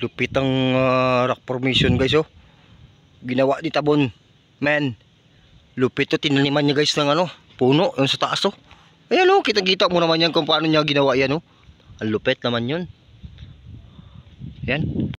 lupit ang uh, rock formation guys oh ginawa ni Tabon men lupit to tinaniman niya guys ng ano puno yung sa taas oh ayan oh kitang kita mo naman yan kung paano niya ginawa yan oh ang lupit naman yun yan